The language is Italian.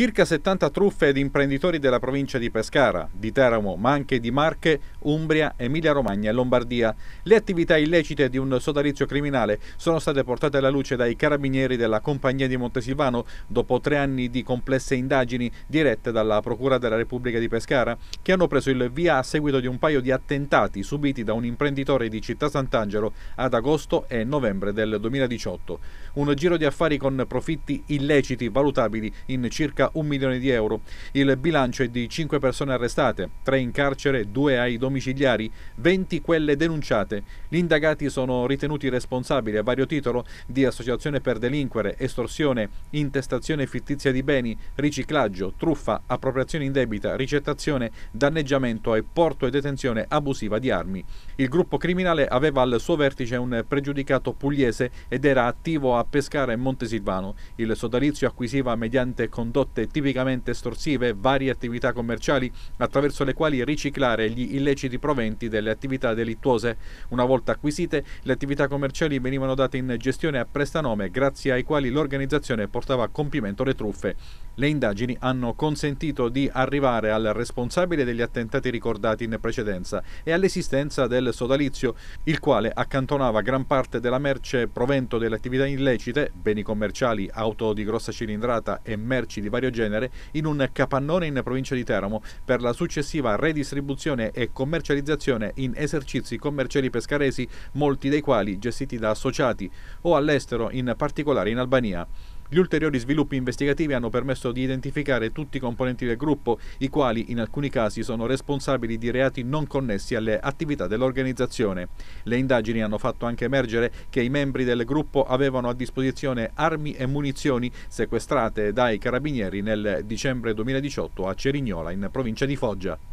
Circa 70 truffe ed imprenditori della provincia di Pescara, di Teramo, ma anche di Marche, Umbria, Emilia-Romagna e Lombardia. Le attività illecite di un sodalizio criminale sono state portate alla luce dai carabinieri della Compagnia di Montesilvano dopo tre anni di complesse indagini dirette dalla Procura della Repubblica di Pescara, che hanno preso il via a seguito di un paio di attentati subiti da un imprenditore di Città Sant'Angelo ad agosto e novembre del 2018. Un giro di affari con profitti illeciti valutabili in circa un milione di euro. Il bilancio è di 5 persone arrestate, 3 in carcere, 2 ai domiciliari, 20 quelle denunciate. Gli indagati sono ritenuti responsabili a vario titolo di associazione per delinquere, estorsione, intestazione fittizia di beni, riciclaggio, truffa, appropriazione indebita, ricettazione, danneggiamento e porto e detenzione abusiva di armi. Il gruppo criminale aveva al suo vertice un pregiudicato pugliese ed era attivo a Pescara e Montesilvano. Il sodalizio acquisiva mediante condotte condotte tipicamente estorsive e varie attività commerciali attraverso le quali riciclare gli illeciti proventi delle attività delittuose. Una volta acquisite, le attività commerciali venivano date in gestione a prestanome grazie ai quali l'organizzazione portava a compimento le truffe. Le indagini hanno consentito di arrivare al responsabile degli attentati ricordati in precedenza e all'esistenza del sodalizio, il quale accantonava gran parte della merce provento delle attività illecite, beni commerciali, auto di grossa cilindrata e merci di vario genere, in un capannone in provincia di Teramo per la successiva redistribuzione e commercializzazione in esercizi commerciali pescaresi, molti dei quali gestiti da associati o all'estero, in particolare in Albania. Gli ulteriori sviluppi investigativi hanno permesso di identificare tutti i componenti del gruppo, i quali in alcuni casi sono responsabili di reati non connessi alle attività dell'organizzazione. Le indagini hanno fatto anche emergere che i membri del gruppo avevano a disposizione armi e munizioni sequestrate dai carabinieri nel dicembre 2018 a Cerignola, in provincia di Foggia.